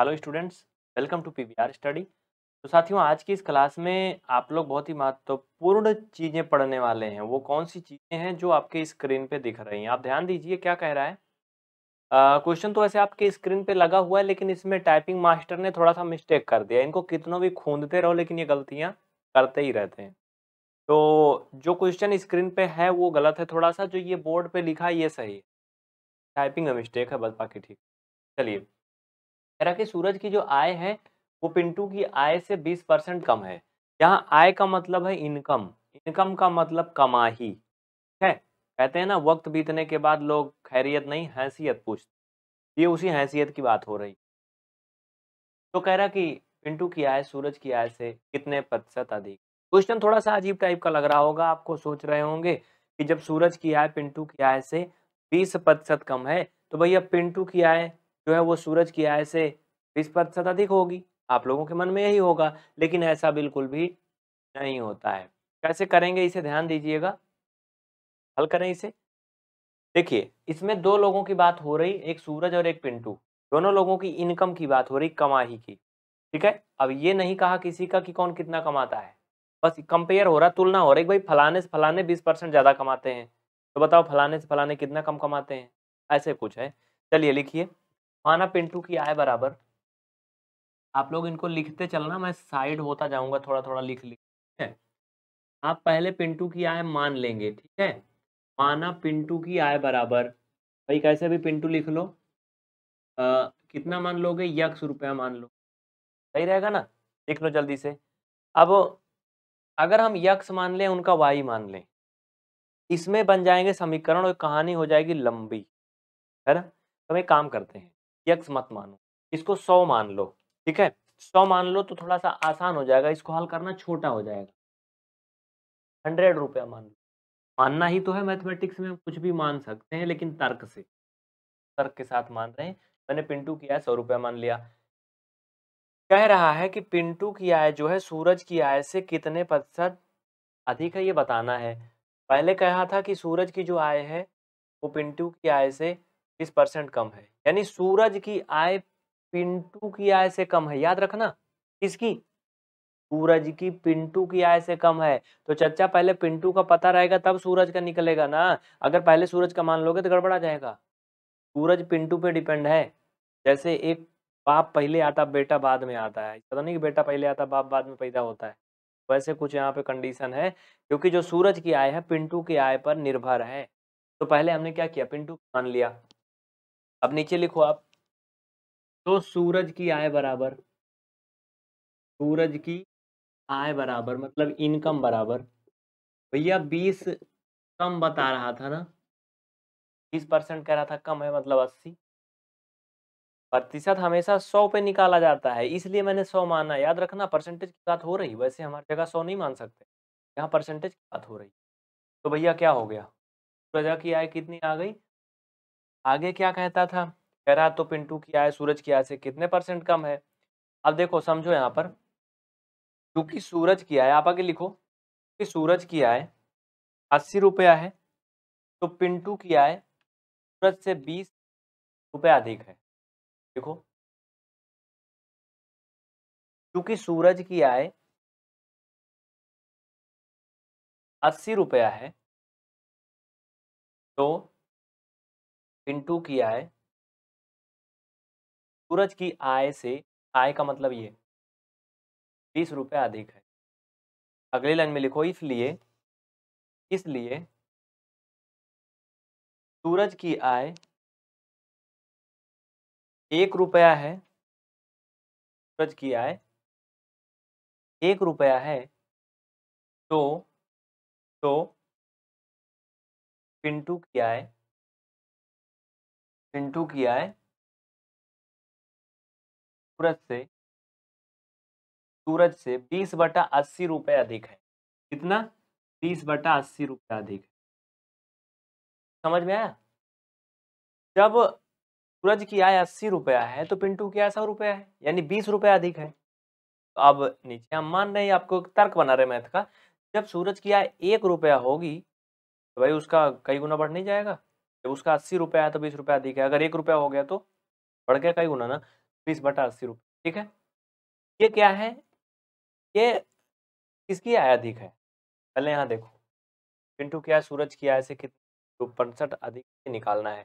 hello students welcome to PVR study तो साथियों आज की इस क्लास में आप लोग बहुत ही महत्वपूर्ण तो चीज़ें पढ़ने वाले हैं वो कौन सी चीज़ें हैं जो आपके स्क्रीन पे दिख रही हैं आप ध्यान दीजिए क्या कह रहा है क्वेश्चन तो ऐसे आपके स्क्रीन पे लगा हुआ है लेकिन इसमें टाइपिंग मास्टर ने थोड़ा सा मिस्टेक कर दिया इनको कितनों भी खूंदते रहो लेकिन ये गलतियाँ करते ही रहते हैं तो जो क्वेश्चन स्क्रीन पर है वो गलत है थोड़ा सा जो ये बोर्ड पर लिखा है ये सही है टाइपिंग का मिस्टेक है बस बाकी ठीक चलिए कह रहा कि सूरज की जो आय है वो पिंटू की आय से बीस परसेंट कम है यहाँ आय का मतलब है इनकम इनकम का मतलब कमाही है कहते हैं ना वक्त बीतने के बाद लोग खैरियत नहीं हैसियत पूछते ये उसी हैसियत की बात हो रही तो कह रहा कि पिंटू की आय सूरज की आय से कितने प्रतिशत अधिक क्वेश्चन थोड़ा सा अजीब टाइप का लग रहा होगा आपको सोच रहे होंगे कि जब सूरज की आय पिंटू की आय से बीस प्रतिशत कम है तो भैया पिंटू की आय जो है वो सूरज की आय से बीस प्रतिशत अधिक होगी आप लोगों के मन में यही होगा लेकिन ऐसा बिल्कुल भी नहीं होता है कैसे करेंगे इसे ध्यान दीजिएगा हल करें इसे देखिए इसमें दो लोगों की बात हो रही एक सूरज और एक पिंटू दोनों लोगों की इनकम की बात हो रही कमाही की ठीक है अब ये नहीं कहा किसी का कि कौन कितना कमाता है बस कंपेयर हो रहा तुलना हो रही भाई फलाने से फलाने बीस परसेंट ज़्यादा कमाते हैं तो बताओ फलाने से फलाने कितना कम कमाते हैं ऐसे कुछ है चलिए लिखिए माना पिंटू की आय बराबर आप लोग इनको लिखते चलना मैं साइड होता जाऊंगा थोड़ा थोड़ा लिख लिख ठीक है आप पहले पिंटू की आय मान लेंगे ठीक है माना पिंटू की आय बराबर भाई कैसे भी पिंटू लिख लो आ, कितना मान लोगे यक्स रुपया मान लो सही रहेगा ना लिख लो जल्दी से अब अगर हम यक्स मान लें उनका वाई मान लें इसमें बन जाएंगे समीकरण और कहानी हो जाएगी लंबी है ना तो हम एक काम करते हैं यक्स मत मानो इसको सौ मान लो ठीक है सौ मान लो तो थोड़ा सा आसान हो जाएगा इसको हल करना छोटा हो जाएगा हंड्रेड रुपया मान लो मानना ही तो है मैथमेटिक्स में कुछ भी मान सकते हैं लेकिन तर्क से तर्क के साथ मान रहे हैं मैंने पिंटू किया है सौ रुपया मान लिया कह रहा है कि पिंटू की आय जो है सूरज की आय से कितने प्रतिशत अधिक है ये बताना है पहले कहा था कि सूरज की जो आय है वो पिंटू की आय से बीस परसेंट कम है यानी सूरज की आय पिंटू की आय से कम है याद रखना किसकी सूरज की पिंटू की आय से कम है तो चचा पहले पिंटू का पता रहेगा तब सूरज का निकलेगा ना अगर पहले सूरज का मान लोगे तो गड़बड़ा जाएगा सूरज पिंटू पे डिपेंड है जैसे एक बाप पहले आता बेटा बाद में आता है पता तो नहीं कि बेटा पहले आता बाप बाद में पैदा होता है वैसे कुछ यहाँ पे कंडीशन है क्योंकि जो सूरज की आय है पिंटू की आय पर निर्भर है तो पहले हमने क्या किया पिंटू मान लिया अब नीचे लिखो आप तो सूरज की आय बराबर सूरज की आय बराबर मतलब इनकम बराबर भैया बीस कम बता रहा था ना बीस परसेंट कह रहा था कम है मतलब अस्सी प्रतिशत हमेशा सौ पे निकाला जाता है इसलिए मैंने सौ माना याद रखना परसेंटेज की बात हो रही वैसे हमारी जगह सौ नहीं मान सकते यहाँ परसेंटेज की बात हो रही तो भैया क्या हो गया प्रजा की आय कितनी आ गई आगे क्या कहता था कह रहा है तो पिंटू की आय सूरज की आय से कितने परसेंट कम है अब देखो समझो यहाँ पर क्योंकि सूरज की आय आप आगे लिखो कि सूरज की आय अस्सी रुपया है तो पिंटू की आय सूरज से बीस रुपया अधिक है देखो क्योंकि सूरज की आय अस्सी रुपया है तो पिंटू की आय सूरज की आय से आय का मतलब ये बीस रुपये अधिक है अगली लाइन में लिखो इसलिए इसलिए सूरज की आय एक रुपया है सूरज की आय एक रुपया है तो तो पिंटू की आय पिंटू की आय सूरज से सूरज से बीस बटा अस्सी रुपये अधिक है कितना बीस बटा अस्सी रुपये अधिक है समझ में आया जब सूरज की आय अस्सी रुपया है तो पिंटू की आय सौ रुपया है यानी बीस रुपया अधिक है तो अब नीचे हम मान रहे हैं आपको तर्क बना रहे मैथ का जब सूरज की आय एक रुपया होगी तो भाई उसका कई गुना बढ़ नहीं जाएगा जब उसका अस्सी रुपया है तो बीस रुपया अधिक है अगर एक रुपया हो गया तो बढ़ गया कई गुना ना बीस बटा अस्सी रुपये ठीक है ये क्या है ये किसकी अधिक है पहले यहाँ देखो पिंटू क्या सूरज की आय से कितनी तो पैंसठ अधिक से निकालना है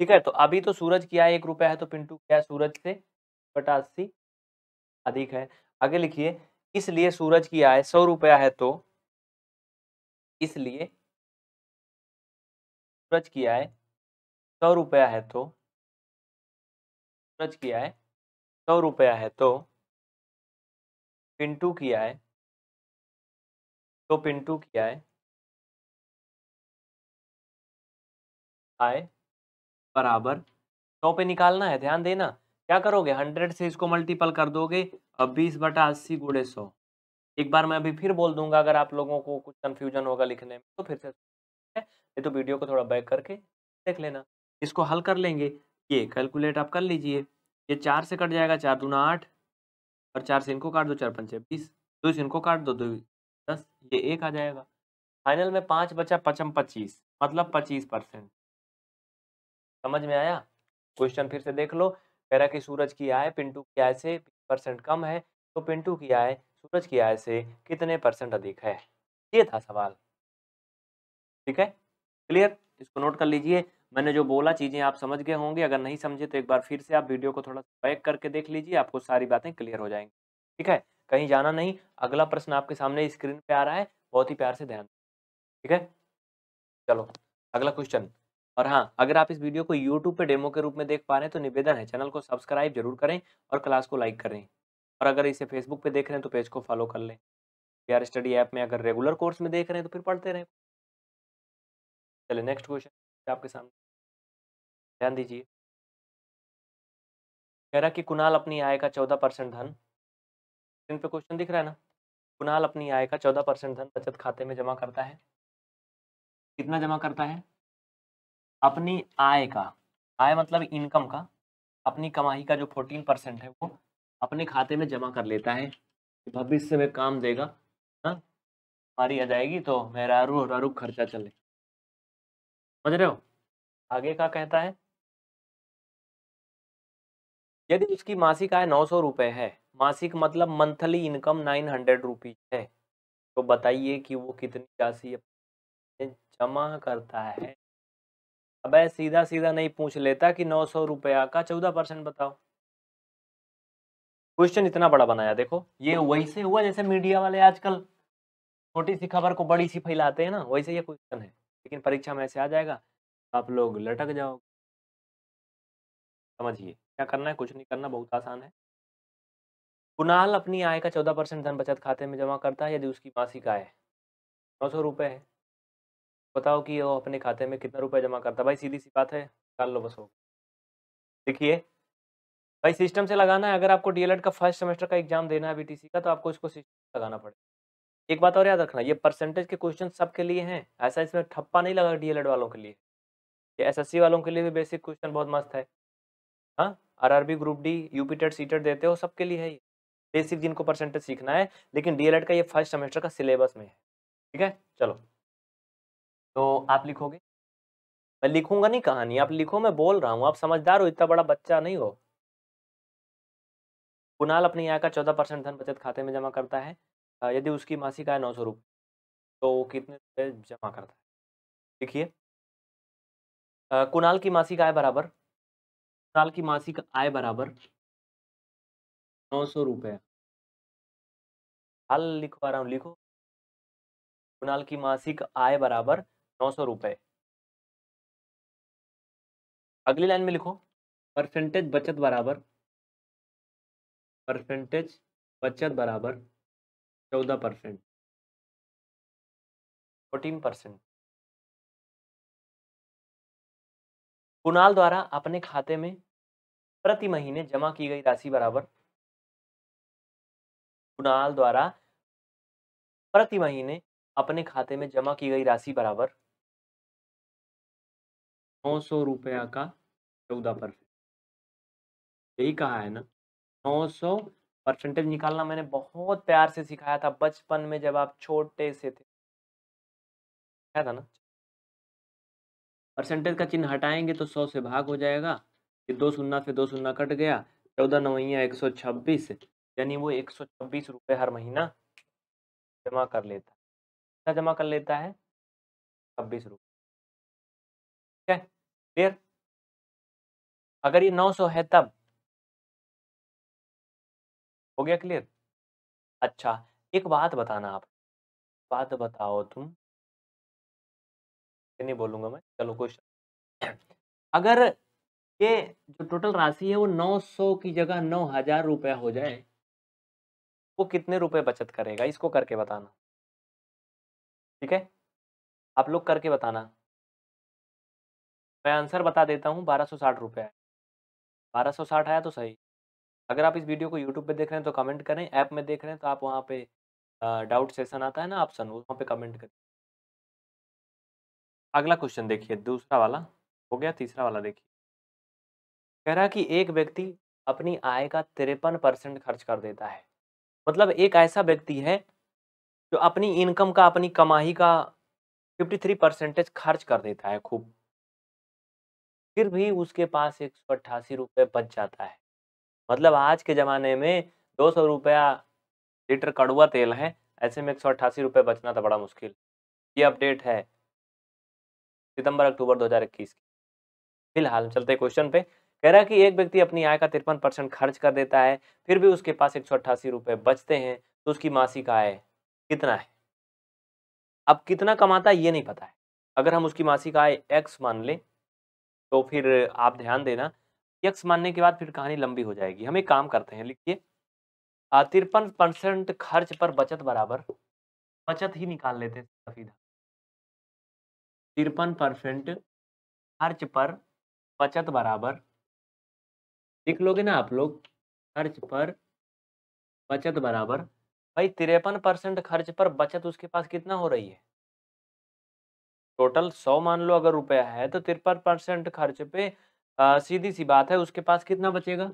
ठीक है तो अभी तो सूरज की आय एक रुपया है तो पिंटू क्या सूरज से बटा अस्सी अधिक है आगे लिखिए इसलिए सूरज की आय सौ रुपया है तो इसलिए सूरज की आय सौ रुपया है तो सूरज की आय सौ रुपया है तो पिंटू किया है तो पिंटू किया है आय बराबर सौ पे निकालना है ध्यान देना क्या करोगे हंड्रेड से इसको मल्टीपल कर दोगे अब बीस बटा अस्सी गुड़े सौ एक बार मैं अभी फिर बोल दूंगा अगर आप लोगों को कुछ कन्फ्यूजन होगा लिखने में तो फिर से ये तो वीडियो को थोड़ा बैक करके देख लेना इसको हल कर लेंगे ये कैलकुलेट आप कर लीजिए ये चार से कट जाएगा चार दूना आठ और चार से इनको काट दो चार पंचे बीस दो से इनको काट दो दो दस ये एक आ जाएगा फाइनल में पाँच बचा पचम पच्चीस मतलब पच्चीस परसेंट समझ में आया क्वेश्चन फिर से देख लो कह रहा कि सूरज की आय पिंटू की आय से परसेंट कम है तो पिंटू की आय सूरज की आय से कितने परसेंट अधिक है ये था सवाल ठीक है क्लियर इसको नोट कर लीजिए मैंने जो बोला चीज़ें आप समझ गए होंगे अगर नहीं समझे तो एक बार फिर से आप वीडियो को थोड़ा सा बैक करके देख लीजिए आपको सारी बातें क्लियर हो जाएंगी ठीक है कहीं जाना नहीं अगला प्रश्न आपके सामने स्क्रीन पे आ रहा है बहुत ही प्यार से ध्यान ठीक है चलो अगला क्वेश्चन और हाँ अगर आप इस वीडियो को यूट्यूब पर डेमो के रूप में देख पा रहे हैं तो निवेदन है चैनल को सब्सक्राइब जरूर करें और क्लास को लाइक करें और अगर इसे फेसबुक पर देख रहे हैं तो पेज को फॉलो कर लें प्यार स्टडी ऐप में अगर रेगुलर कोर्स में देख रहे हैं तो फिर पढ़ते रहें चले नेक्स्ट क्वेश्चन आपके सामने ध्यान दीजिए कह रहा कि कुणाल अपनी आय का चौदह परसेंट धन स्क्रीन पे क्वेश्चन दिख रहा है ना कुणाल अपनी आय का चौदह परसेंट धन बचत खाते में जमा करता है कितना जमा करता है अपनी आय का आय मतलब इनकम का अपनी कमाई का जो फोर्टीन परसेंट है वो अपने खाते में जमा कर लेता है भविष्य में काम देगा ना हमारी आ जाएगी तो मेरा रू रू खर्चा चले समझ रहे हो आगे का कहता है यदि उसकी मासिक आय नौ सौ रुपये है मासिक मतलब monthly income nine hundred rupees है तो बताइए कि वो कितनी राशि जमा करता है अब सीधा सीधा नहीं पूछ लेता कि नौ सौ रुपया का चौदह परसेंट बताओ क्वेश्चन इतना बड़ा बनाया देखो ये वैसे हुआ जैसे मीडिया वाले आजकल छोटी सी खबर को बड़ी सी फैलाते हैं ना वैसे ये क्वेश्चन है लेकिन परीक्षा में ऐसे आ जाएगा आप लोग लटक जाओ समझिए क्या करना है कुछ नहीं करना बहुत आसान है कुणाल अपनी आय का चौदह परसेंट धन बचत खाते में जमा करता है यदि उसकी मासिक आय नौ सौ रुपये है बताओ कि वो अपने खाते में कितना रुपए जमा करता है भाई सीधी सी बात है कर लो बस हो देखिए भाई सिस्टम से लगाना है अगर आपको डी का फर्स्ट सेमेस्टर का एग्जाम देना है बी का तो आपको इसको सिस्टम लगाना पड़ेगा एक बात और याद रखना ये परसेंटेज के क्वेश्चन सबके लिए हैं ऐसा इसमें ठप्पा नहीं लगा डी वालों के लिए ये एसएससी वालों के लिए भी बेसिक क्वेश्चन बहुत मस्त है हाँ RRB group D UP TET देते हो सबके लिए है ये बेसिक जिनको परसेंटेज सीखना है लेकिन डीएलएड का ये फर्स्ट सेमेस्टर का सिलेबस में है ठीक है चलो तो आप लिखोगे मैं लिखूंगा नहीं कहानी आप लिखो मैं बोल रहा हूँ आप समझदार हो इतना बड़ा बच्चा नहीं हो कुणाल अपनी आय का चौदह परसेंट धन बचत खाते में जमा करता है यदि उसकी मासिक आय नौ सौ रुपये तो कितने रुपये जमा करता है देखिए कुणाल की मासिक आय बराबर साल की मासिक आय बराबर नौ सौ रुपये हाल लिखवा रहा हूँ लिखो कुणाल की मासिक आय बराबर नौ सौ रुपये अगली लाइन में लिखो परसेंटेज बचत बराबर परसेंटेज बचत बराबर चौदह परसेंट फोर्टीन परसेंट कुणाल द्वारा अपने खाते में प्रति महीने जमा की गई राशि बराबर कुणाल द्वारा प्रति महीने अपने खाते में जमा की गई राशि बराबर नौ सौ रुपया का चौदह परसेंट यही कहा है ना नौ सौ परसेंटेज निकालना मैंने बहुत प्यार से सिखाया था बचपन में जब आप छोटे से थे क्या था ना परसेंटेज का चिन्ह हटाएंगे तो सौ से भाग हो जाएगा कि दो सुन्ना से दो सुन्ना कट गया चौदह नवैया एक सौ छब्बीस यानी वो एक सौ छब्बीस रुपये हर महीना जमा कर लेता है कितना जमा कर लेता है छब्बीस रुपये ठीक है क्लियर अगर ये नौ सौ है तब हो गया क्लियर अच्छा एक बात बताना आप बात बताओ तुम क्वेश्चन बोलूंगा मैं चलो क्वेश्चन अगर ये जो टोटल राशि है वो 900 की जगह नौ हजार रुपया हो जाए वो कितने रुपए बचत करेगा इसको करके बताना ठीक है आप लोग करके बताना मैं आंसर बता देता हूँ बारह सौ साठ रुपये बारह सौ साठ आया तो सही अगर आप इस वीडियो को यूट्यूब पे देख रहे हैं तो कमेंट करें ऐप में देख रहे हैं तो आप वहाँ पे डाउट सेशन आता है ना ऑप्शन वहाँ पे कमेंट करें अगला क्वेश्चन देखिए दूसरा वाला हो गया तीसरा वाला देखिए कह रहा कि एक व्यक्ति अपनी आय का तिरपन परसेंट खर्च कर देता है मतलब एक ऐसा व्यक्ति है जो अपनी इनकम का अपनी कमाई का फिफ्टी थ्री परसेंटेज खर्च कर देता है खूब फिर भी उसके पास एक सौ अट्ठासी रुपये बच जाता है मतलब आज के ज़माने में दो सौ रुपया लीटर कड़ुआ तेल है ऐसे में एक सौ अट्ठासी रुपये बचना तो बड़ा मुश्किल ये अपडेट है सितंबर अक्टूबर 2021 की फिलहाल चलते क्वेश्चन पे कह रहा कि एक व्यक्ति अपनी आय का तिरपन परसेंट खर्च कर देता है फिर भी उसके पास एक सौ बचते हैं तो उसकी मासिक आय कितना है अब कितना कमाता है ये नहीं पता है अगर हम उसकी मासिक आय एक्स मान लें तो फिर आप ध्यान देना एक्स मानने के बाद फिर कहानी लंबी हो जाएगी हम एक काम करते हैं लिखिए तिरपन परसेंट खर्च पर बचत बराबर बचत ही निकाल लेते हैं सीधा तिरपन परसेंट खर्च पर बचत बराबर लिख लोगे ना आप लोग खर्च पर बचत बराबर भाई तिरपन परसेंट खर्च पर बचत उसके पास कितना हो रही है टोटल सौ मान लो अगर रुपया है तो तिरपन परसेंट खर्च पे आ, सीधी सी बात है उसके पास कितना बचेगा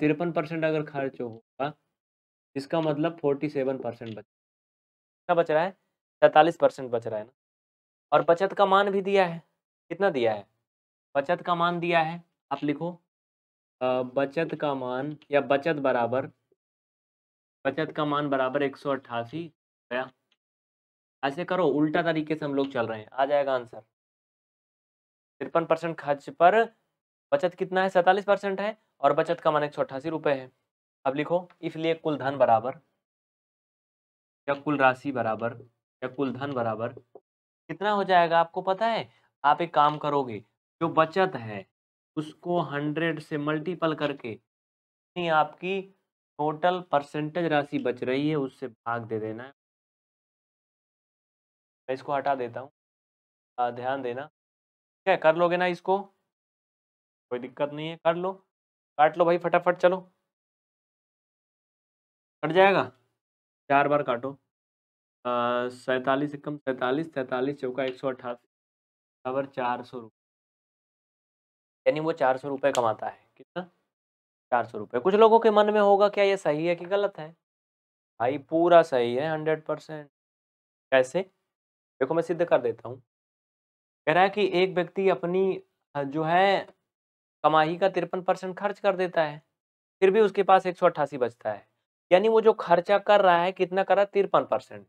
तिरपन परसेंट अगर खर्च होगा इसका मतलब फोर्टी सेवन परसेंट बच कितना बच रहा है सैतालीस परसेंट बच रहा है ना और बचत का मान भी दिया है कितना दिया है बचत का मान दिया है आप लिखो बचत का मान या बचत बराबर बचत का मान बराबर एक सौ अट्ठासी रुपया ऐसे करो उल्टा तरीके से हम लोग चल रहे हैं आ जाएगा आंसर तिरपन परसेंट खर्च पर बचत कितना है सैतालीस परसेंट है और बचत का मान एक सौ अट्ठासी रुपये है अब लिखो इसलिए कुल धन बराबर या कुल राशि बराबर या कुल धन बराबर कितना हो जाएगा आपको पता है आप एक काम करोगे जो बचत है उसको हंड्रेड से मल्टीपल करके नहीं आपकी टोटल परसेंटेज राशि बच रही है उससे भाग दे देना है मैं इसको हटा देता हूँ ध्यान देना ठीक है कर लोगे ना इसको कोई दिक्कत नहीं है कर लो काट लो भाई फटाफट चलो कट जाएगा चार बार काटो सैतालीस एकम सैतालीस सैतालीस चौका एक सौ अट्ठासी बराबर चार सौ रुपये यानी वो चार सौ रुपये कमाता है कितना चार सौ रुपये कुछ लोगों के मन में होगा क्या ये सही है कि गलत है भाई पूरा सही है हंड्रेड परसेंट कैसे देखो मैं सिद्ध कर देता हूँ कह रहा है कि एक व्यक्ति अपनी जो है कमाई का तिरपन परसेंट खर्च कर देता है फिर भी उसके पास एक सौ अट्ठासी बचता है यानी वो जो खर्चा कर रहा है कितना कर रहा है तिरपन परसेंट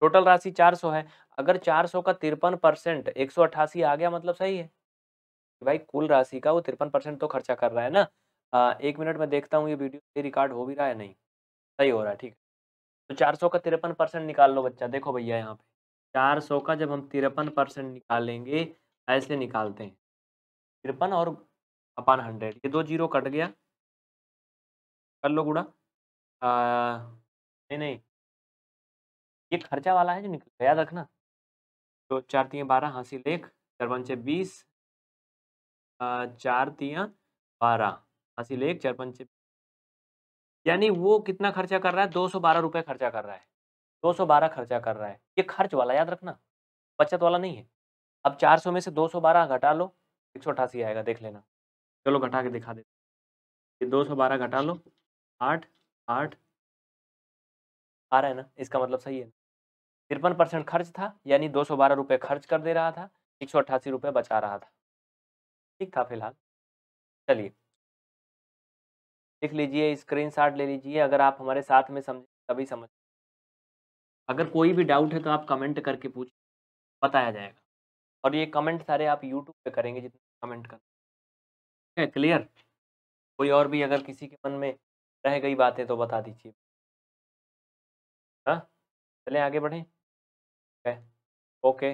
टोटल राशि 400 है अगर 400 का तिरपन परसेंट एक आ गया मतलब सही है भाई कुल राशि का वो तिरपन परसेंट तो खर्चा कर रहा है ना आ, एक मिनट में देखता हूँ ये वीडियो ये रिकॉर्ड हो भी रहा है नहीं सही हो रहा है ठीक है तो चार सौ का तिरपन परसेंट निकाल लो बच्चा देखो भैया यहाँ पे चार सौ का जब हम तिरपन परसेंट निकालेंगे ऐसे निकालते हैं तिरपन और अपान हंड्रेड ये दो जीरो कट गया कर लो गुड़ा आ, नहीं नहीं ये खर्चा वाला है जो निकल याद रखना तो चार तीन बारह हासिल एक चार पंचे बीस चार तीन बारह हासिल एक चार पंचे यानी वो कितना खर्चा कर रहा है दो सौ बारह रुपये खर्चा कर रहा है दो सौ बारह खर्चा कर रहा है ये खर्च वाला याद रखना बचत वाला नहीं है अब चार सौ में से दो सौ बारह घटा लो एक सौ अठासी आएगा देख लेना चलो घटा के दिखा देते ये दो सौ बारह घटा लो आठ आठ आ रहा है ना इसका मतलब सही है तिरपन परसेंट खर्च था यानी दो सौ बारह रुपये खर्च कर दे रहा था एक सौ अट्ठासी रुपये बचा रहा था ठीक था फिलहाल चलिए लिख लीजिए स्क्रीन शॉट ले लीजिए अगर आप हमारे साथ में समझ तभी समझ अगर कोई भी डाउट है तो आप कमेंट करके पूछ बताया जाएगा और ये कमेंट सारे आप यूट्यूब पे करेंगे जितने कमेंट कर ठीक है क्लियर कोई और भी अगर किसी के मन में रह गई बातें तो बता दीजिए हाँ चले आगे बढ़ें है ओके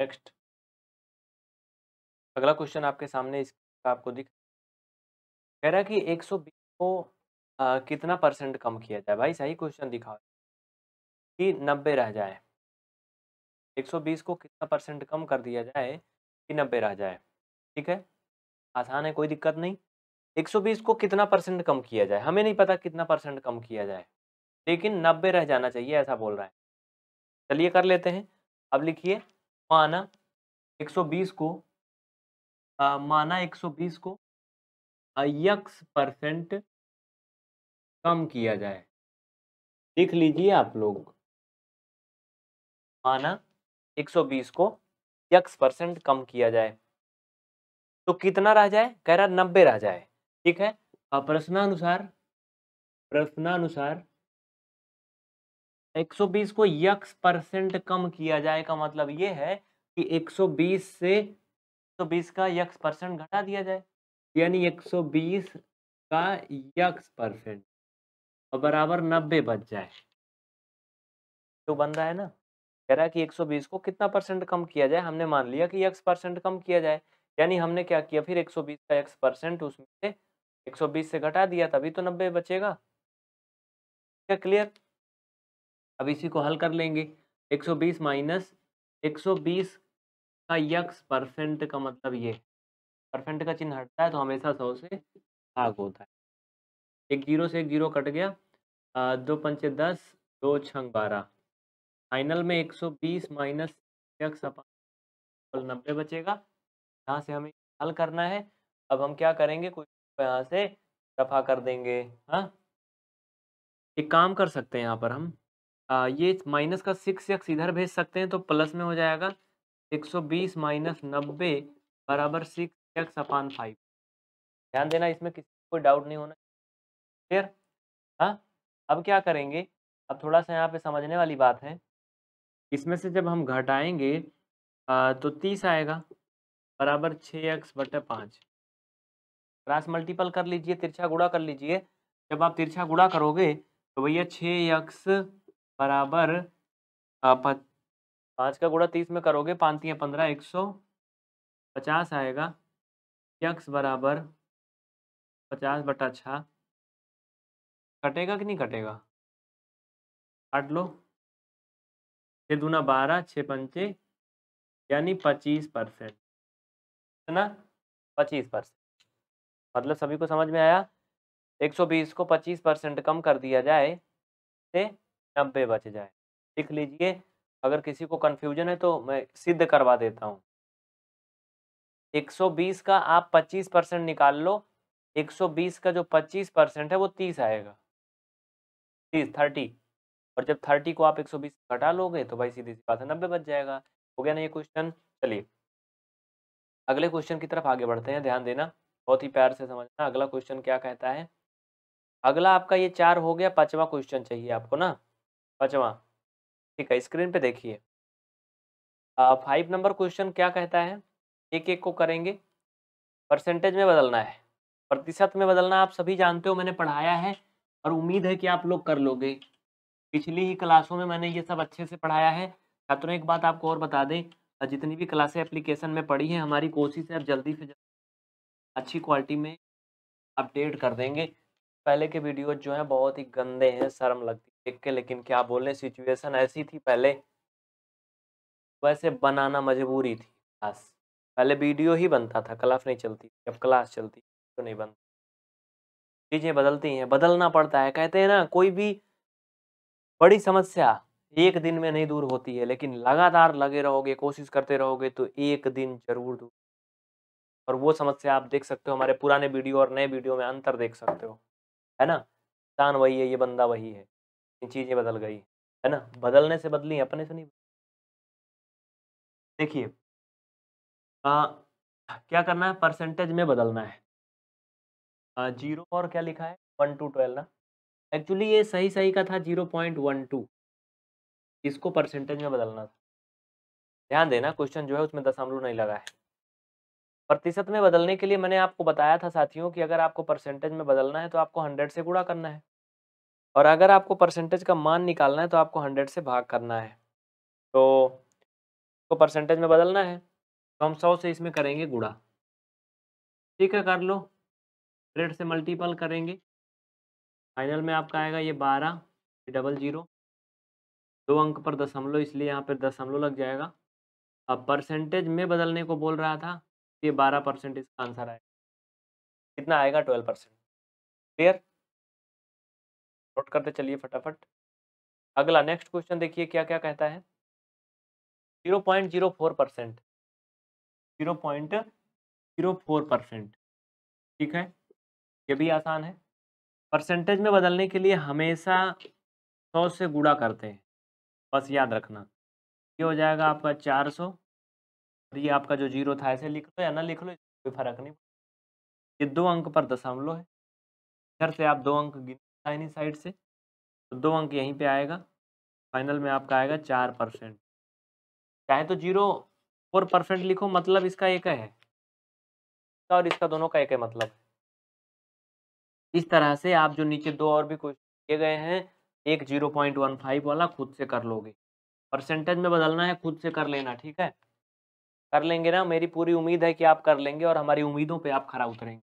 नेक्स्ट अगला क्वेश्चन आपके सामने इसका आपको दिख कह रहा कि 120 को आ, कितना परसेंट कम किया जाए भाई सही क्वेश्चन दिखा कि 90 रह जाए 120 को कितना परसेंट कम कर दिया जाए कि 90 रह जाए ठीक है आसान है कोई दिक्कत नहीं 120 को कितना परसेंट कम किया जाए हमें नहीं पता कितना परसेंट कम किया जाए लेकिन 90 रह जाना चाहिए ऐसा बोल रहा है चलिए कर लेते हैं अब लिखिए माना 120 को आ, माना 120 को यक्स परसेंट कम किया जाए लिख लीजिए आप लोग माना 120 को यक्स परसेंट कम किया जाए तो कितना रह जाए कह रहा नब्बे रह जाए ठीक है प्रश्नानुसार प्रश्नानुसार 120 को यक्स परसेंट कम किया जाए का मतलब ये है कि 120 से 120 का यक्स परसेंट घटा दिया जाए यानी 120 का यक्स परसेंट और बराबर 90 बच जाए तो बन रहा है ना कह रहा है कि 120 को कितना परसेंट कम किया जाए हमने मान लिया कि यक्स परसेंट कम किया जाए यानी हमने क्या किया फिर 120 का यक्स परसेंट उसमें से 120 से घटा दिया तभी तो 90 बचेगा क्या क्लियर अब इसी को हल कर लेंगे 120 सौ बीस माइनस एक का यक्स परसेंट का मतलब ये परसेंट का चिन्ह हटता है तो हमेशा सौ से भाग होता है एक जीरो से एक जीरो कट गया आ, दो पंचे दस दो छंग बारह फाइनल में 120 सौ बीस माइनस यक्स अपन नब्बे बचेगा यहाँ से हमें हल करना है अब हम क्या करेंगे कोई यहाँ से रफा कर देंगे हाँ एक काम कर सकते हैं यहाँ पर हम ये माइनस का सिक्स एक्स इधर भेज सकते हैं तो प्लस में हो जाएगा एक सौ बीस माइनस नब्बे बराबर सिक्स एक्स अपान फाइव ध्यान देना इसमें किसी कोई डाउट नहीं होना फिर हाँ अब क्या करेंगे अब थोड़ा सा यहाँ पे समझने वाली बात है इसमें से जब हम घटाएंगे तो तीस आएगा बराबर छः एक्स बटे पाँच क्रास मल्टीपल कर लीजिए तिरछा गुड़ा कर लीजिए जब आप तिरछा गुड़ा करोगे तो भैया छः एक्स बराबर पाँच का गुड़ा तीस में करोगे पाँच या पंद्रह एक सौ पचास आएगा यक्स बराबर पचास बटा छः कटेगा कि नहीं कटेगा काट लो छः दूना बारह छः पंचे यानी पच्चीस परसेंट कितना पच्चीस परसेंट मतलब सभी को समझ में आया एक सौ बीस को पच्चीस परसेंट कम कर दिया जाए से नब्बे बच जाए लिख लीजिए अगर किसी को कन्फ्यूजन है तो मैं सिद्ध करवा देता हूँ 120 का आप 25 परसेंट निकाल लो 120 का जो 25 परसेंट है वो 30 आएगा 30 30 और जब 30 को आप 120 घटा लोगे तो भाई सीधी सी बात है नब्बे बच जाएगा हो गया ना ये क्वेश्चन चलिए अगले क्वेश्चन की तरफ आगे बढ़ते हैं ध्यान देना बहुत ही प्यार से समझना अगला क्वेश्चन क्या कहता है अगला आपका ये चार हो गया पांचवा क्वेश्चन चाहिए आपको ना पचवा अच्छा हाँ, ठीक है स्क्रीन पे देखिए फाइव नंबर क्वेश्चन क्या कहता है एक एक को करेंगे परसेंटेज में बदलना है प्रतिशत में बदलना आप सभी जानते हो मैंने पढ़ाया है और उम्मीद है कि आप लोग कर लोगे पिछली ही क्लासों में मैंने ये सब अच्छे से पढ़ाया है छात्रों एक बात आपको और बता दें जितनी भी क्लासें एप्लीकेशन में पढ़ी हैं हमारी कोशिश है अब जल्दी से जल्दी अच्छी क्वालिटी में अपडेट कर देंगे पहले के वीडियो जो हैं बहुत ही गंदे हैं शर्म लगती देख के लेकिन क्या बोलें सिचुएशन ऐसी थी पहले वैसे बनाना मजबूरी थी क्लास पहले वीडियो ही बनता था क्लास नहीं चलती जब क्लास चलती तो नहीं बनती चीज़ें बदलती हैं बदलना पड़ता है कहते हैं ना कोई भी बड़ी समस्या एक दिन में नहीं दूर होती है लेकिन लगातार लगे रहोगे कोशिश करते रहोगे तो एक दिन जरूर दूर और वो समस्या आप देख सकते हो हमारे पुराने वीडियो और नए वीडियो में अंतर देख सकते हो है ना इंसान वही है ये बंदा वही है चीज़ें बदल गई है ना बदलने से बदली अपने से नहीं देखिए क्या करना है परसेंटेज में बदलना है आ, जीरो और क्या लिखा है वन टू ट्वेल्व ना एक्चुअली ये सही सही का था जीरो पॉइंट वन टू इसको परसेंटेज में बदलना था ध्यान देना क्वेश्चन जो है उसमें दशमलव नहीं लगा है प्रतिशत में बदलने के लिए मैंने आपको बताया था साथियों कि अगर आपको परसेंटेज में बदलना है तो आपको हंड्रेड से गुड़ा करना है और अगर आपको परसेंटेज का मान निकालना है तो आपको हंड्रेड से भाग करना है तो तो परसेंटेज में बदलना है तो हम सौ से इसमें करेंगे गुड़ा ठीक है कर लो हंड्रेड से मल्टीपल करेंगे फाइनल में आपका आएगा ये बारह डबल जीरो दो अंक पर दशमलव इसलिए यहाँ पर दशमलव लग जाएगा अब परसेंटेज में बदलने को बोल रहा था ये बारह परसेंट इसका आंसर आएगा कितना आएगा ट्वेल्व परसेंट क्लियर नोट करते चलिए फटाफट अगला नेक्स्ट क्वेश्चन देखिए क्या क्या कहता है zero point zero four percent zero point zero four percent ठीक है ये भी आसान है परसेंटेज में बदलने के लिए हमेशा सौ से गुड़ा करते हैं बस याद रखना ये हो जाएगा आपका चार सौ और ये आपका जो जीरो था ऐसे लिख लो या ना लिख लो कोई फर्क नहीं ये दो अंक पर दशमलव है घर से आप दो अंक गिन दाहिनी साइड से तो दो अंक यहीं पे आएगा फाइनल में आपका आएगा चार परसेंट चाहे तो जीरो फोर परसेंट लिखो मतलब इसका एक है इसका और इसका दोनों का एक है मतलब इस तरह से आप जो नीचे दो और भी क्वेश्चन किए गए हैं एक जीरो पॉइंट वन फाइव वाला खुद से कर लोगे परसेंटेज में बदलना है खुद से कर लेना ठीक है कर लेंगे ना मेरी पूरी उम्मीद है कि आप कर लेंगे और हमारी उम्मीदों पे आप खरा उतरेंगे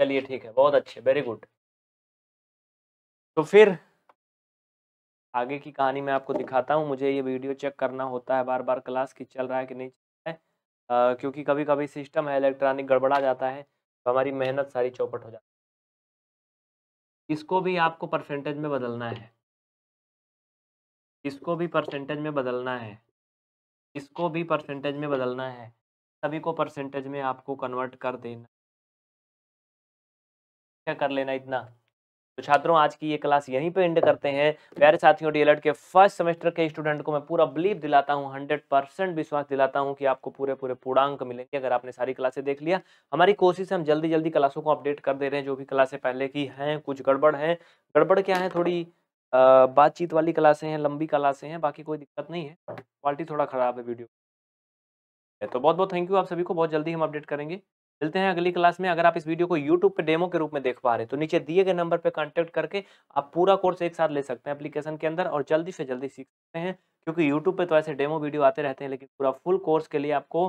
चलिए ठीक है बहुत अच्छे वेरी गुड तो फिर आगे की कहानी मैं आपको दिखाता हूँ मुझे ये वीडियो चेक करना होता है बार बार क्लास की चल रहा है कि नहीं चल रहा है आ, क्योंकि कभी कभी सिस्टम है इलेक्ट्रॉनिक गड़बड़ा जाता है तो हमारी मेहनत सारी चौपट हो जाती है इसको भी आपको परसेंटेज में बदलना है इसको भी परसेंटेज में बदलना है इसको भी परसेंटेज में बदलना है सभी को परसेंटेज में आपको कन्वर्ट कर देना क्या कर लेना इतना तो छात्रों आज की ये क्लास यहीं पे एंड करते हैं प्यारे साथियों डीएलएड के फर्स्ट सेमेस्टर के स्टूडेंट को मैं पूरा बिलीव दिलाता हूँ हंड्रेड परसेंट विश्वास दिलाता हूँ कि आपको पूरे पूरे पूर्णांक मिलेंगे अगर आपने सारी क्लासें देख लिया हमारी कोशिश हम जल्दी जल्दी क्लासों को अपडेट कर दे रहे हैं जो भी क्लासें पहले की हैं कुछ गड़बड़ है गड़बड़ क्या है थोड़ी बातचीत वाली क्लासें हैं लंबी क्लासें हैं बाकी कोई दिक्कत नहीं है क्वालिटी थोड़ा ख़राब है वीडियो तो बहुत बहुत थैंक यू आप सभी को बहुत जल्दी हम अपडेट करेंगे मिलते हैं अगली क्लास में अगर आप इस वीडियो को यूट्यूब पर डेमो के रूप में देख पा रहे तो नीचे दिए गए नंबर पर कॉन्टेक्ट करके आप पूरा कोर्स एक साथ ले सकते हैं अपलीकेशन के अंदर और जल्दी से जल्दी सीख सकते हैं क्योंकि यूट्यूब पर तो ऐसे डेमो वीडियो आते रहते हैं लेकिन पूरा फुल कोर्स के लिए आपको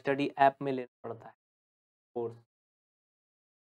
स्टडी ऐप में लेना पड़ता है कोर्स